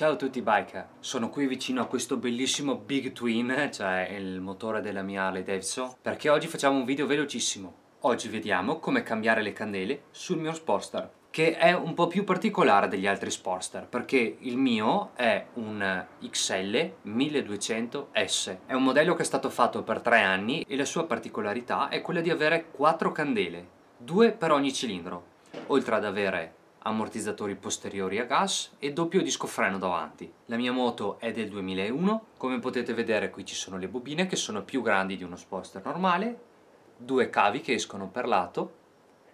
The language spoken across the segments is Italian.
Ciao a tutti biker, sono qui vicino a questo bellissimo Big Twin, cioè il motore della mia Harley Davidson, perché oggi facciamo un video velocissimo. Oggi vediamo come cambiare le candele sul mio Sportster, che è un po' più particolare degli altri Sportster, perché il mio è un XL 1200S. È un modello che è stato fatto per tre anni e la sua particolarità è quella di avere quattro candele, due per ogni cilindro, oltre ad avere ammortizzatori posteriori a gas e doppio disco freno davanti. La mia moto è del 2001, come potete vedere qui ci sono le bobine che sono più grandi di uno sposter normale, due cavi che escono per lato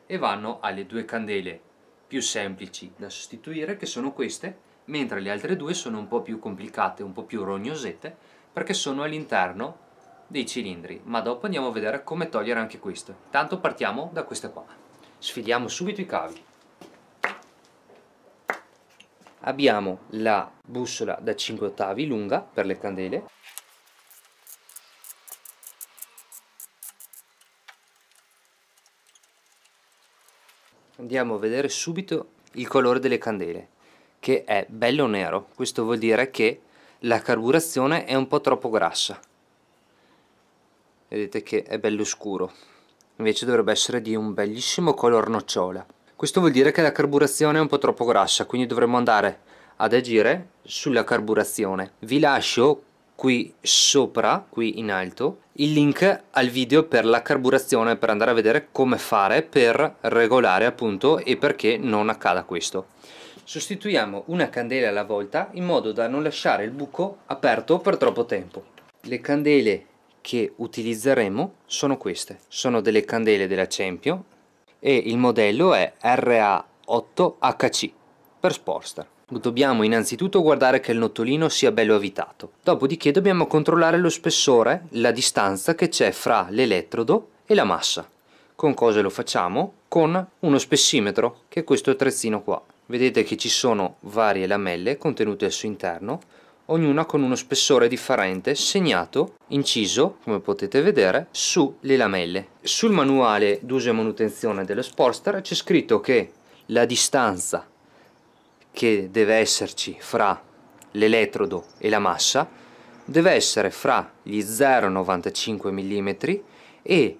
e vanno alle due candele più semplici da sostituire che sono queste, mentre le altre due sono un po' più complicate, un po' più rognosette perché sono all'interno dei cilindri, ma dopo andiamo a vedere come togliere anche questo. Tanto partiamo da queste qua. Sfidiamo subito i cavi abbiamo la bussola da 5 ottavi lunga per le candele andiamo a vedere subito il colore delle candele che è bello nero questo vuol dire che la carburazione è un po' troppo grassa vedete che è bello scuro invece dovrebbe essere di un bellissimo color nocciola questo vuol dire che la carburazione è un po' troppo grassa, quindi dovremmo andare ad agire sulla carburazione. Vi lascio qui sopra, qui in alto, il link al video per la carburazione per andare a vedere come fare per regolare appunto e perché non accada questo. Sostituiamo una candela alla volta in modo da non lasciare il buco aperto per troppo tempo. Le candele che utilizzeremo sono queste, sono delle candele della Cempio e il modello è RA8HC per Sportster. Dobbiamo innanzitutto guardare che il nottolino sia bello avvitato, dopodiché dobbiamo controllare lo spessore, la distanza che c'è fra l'elettrodo e la massa. Con cosa lo facciamo? Con uno spessimetro, che è questo attrezzino qua. Vedete che ci sono varie lamelle contenute al suo interno, ognuna con uno spessore differente segnato, inciso, come potete vedere, sulle lamelle. Sul manuale d'uso e manutenzione dello Sportster c'è scritto che la distanza che deve esserci fra l'elettrodo e la massa deve essere fra gli 0,95 mm e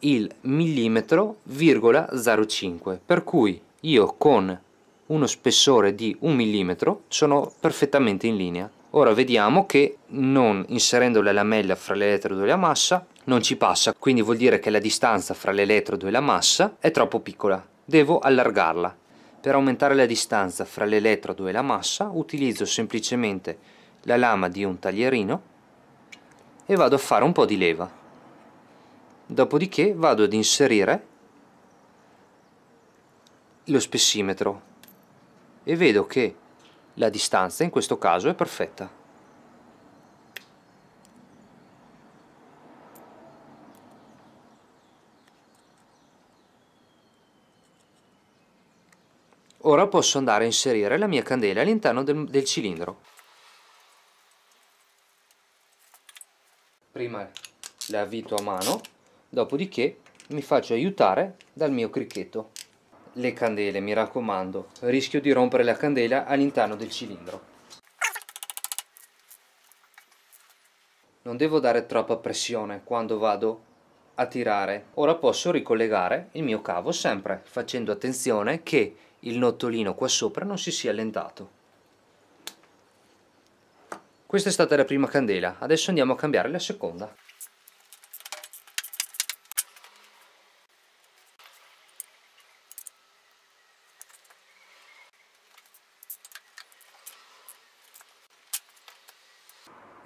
il millimetro,05 per cui io con uno spessore di un millimetro sono perfettamente in linea. Ora vediamo che non inserendo la lamella fra l'elettrodo e la massa non ci passa, quindi vuol dire che la distanza fra l'elettrodo e la massa è troppo piccola. Devo allargarla. Per aumentare la distanza fra l'elettrodo e la massa utilizzo semplicemente la lama di un taglierino e vado a fare un po' di leva. Dopodiché vado ad inserire lo spessimetro e vedo che la distanza in questo caso è perfetta. Ora posso andare a inserire la mia candela all'interno del, del cilindro. Prima la avvito a mano, dopodiché mi faccio aiutare dal mio cricchetto le candele, mi raccomando, rischio di rompere la candela all'interno del cilindro. Non devo dare troppa pressione quando vado a tirare. Ora posso ricollegare il mio cavo sempre facendo attenzione che il nottolino qua sopra non si sia allentato. Questa è stata la prima candela, adesso andiamo a cambiare la seconda.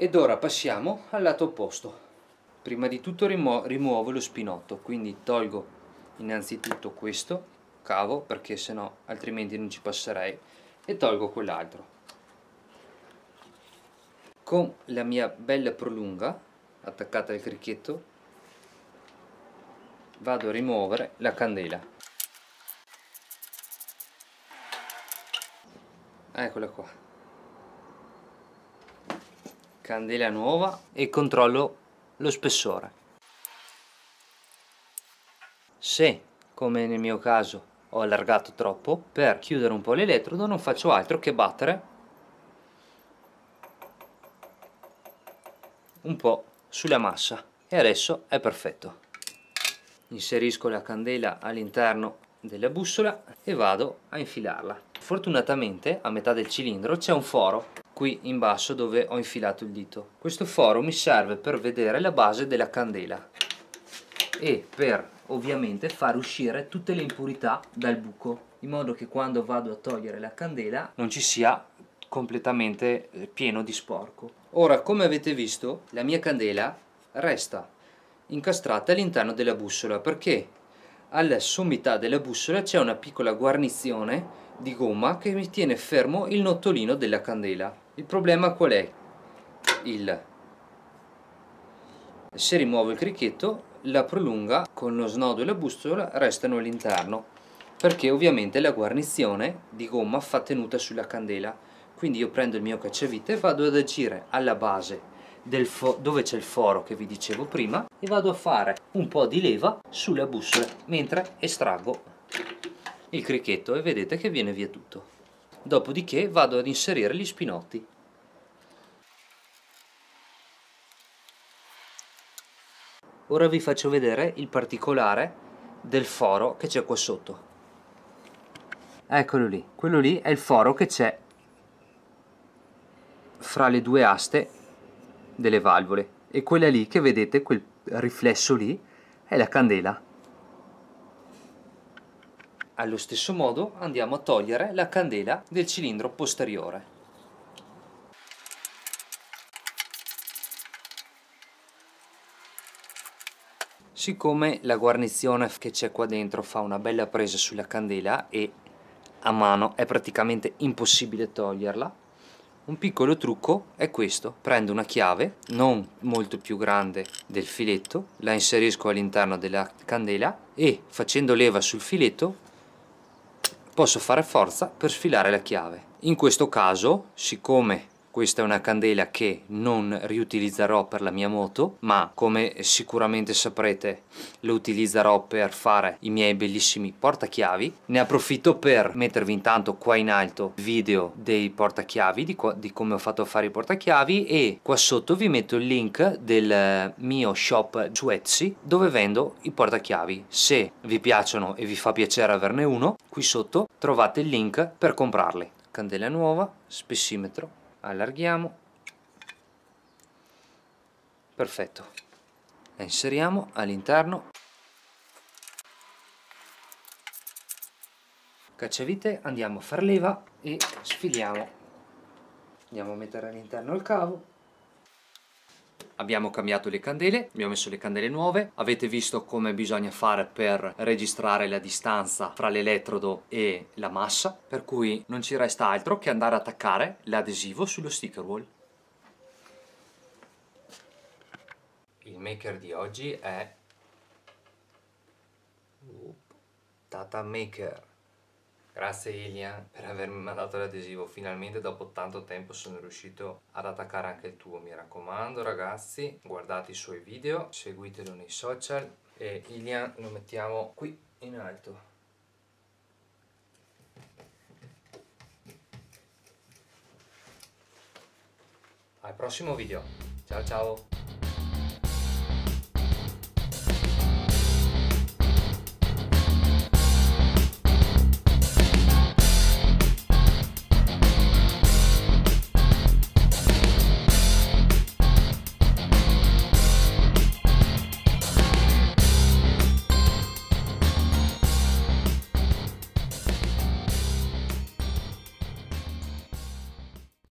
Ed ora passiamo al lato opposto. Prima di tutto rimuo rimuovo lo spinotto, quindi tolgo innanzitutto questo cavo perché sennò altrimenti non ci passerei e tolgo quell'altro. Con la mia bella prolunga attaccata al cricchetto vado a rimuovere la candela. Ah, eccola qua candela nuova e controllo lo spessore. Se, come nel mio caso, ho allargato troppo, per chiudere un po' l'elettrodo non faccio altro che battere un po' sulla massa e adesso è perfetto. Inserisco la candela all'interno della bussola e vado a infilarla. Fortunatamente a metà del cilindro c'è un foro qui in basso dove ho infilato il dito. Questo foro mi serve per vedere la base della candela e per ovviamente far uscire tutte le impurità dal buco in modo che quando vado a togliere la candela non ci sia completamente eh, pieno di sporco. Ora come avete visto la mia candela resta incastrata all'interno della bussola perché alla sommità della bussola c'è una piccola guarnizione di gomma che mi tiene fermo il nottolino della candela. Il problema qual è? Il se rimuovo il crichetto la prolunga con lo snodo e la bustola restano all'interno perché ovviamente la guarnizione di gomma fa tenuta sulla candela quindi io prendo il mio cacciavite e vado ad agire alla base del dove c'è il foro che vi dicevo prima e vado a fare un po' di leva sulla bussola mentre estraggo il cricchetto e vedete che viene via tutto. Dopodiché vado ad inserire gli spinotti. Ora vi faccio vedere il particolare del foro che c'è qua sotto. Eccolo lì, quello lì è il foro che c'è fra le due aste delle valvole e quella lì che vedete, quel riflesso lì, è la candela allo stesso modo andiamo a togliere la candela del cilindro posteriore. Siccome la guarnizione che c'è qua dentro fa una bella presa sulla candela e a mano è praticamente impossibile toglierla, un piccolo trucco è questo. Prendo una chiave, non molto più grande del filetto, la inserisco all'interno della candela e facendo leva sul filetto posso fare forza per sfilare la chiave. In questo caso, siccome questa è una candela che non riutilizzerò per la mia moto, ma come sicuramente saprete lo utilizzerò per fare i miei bellissimi portachiavi. Ne approfitto per mettervi intanto qua in alto video dei portachiavi, di, di come ho fatto a fare i portachiavi e qua sotto vi metto il link del mio shop su Etsy dove vendo i portachiavi. Se vi piacciono e vi fa piacere averne uno, qui sotto trovate il link per comprarli. Candela nuova, spessimetro allarghiamo perfetto la inseriamo all'interno cacciavite andiamo a far leva e sfiliamo andiamo a mettere all'interno il cavo abbiamo cambiato le candele, abbiamo messo le candele nuove, avete visto come bisogna fare per registrare la distanza fra l'elettrodo e la massa, per cui non ci resta altro che andare ad attaccare l'adesivo sullo sticker wall. Il maker di oggi è Tata Maker. Grazie Ilian per avermi mandato l'adesivo, finalmente dopo tanto tempo sono riuscito ad attaccare anche il tuo, mi raccomando ragazzi, guardate i suoi video, seguitelo nei social e Ilian lo mettiamo qui in alto. Al prossimo video, ciao ciao!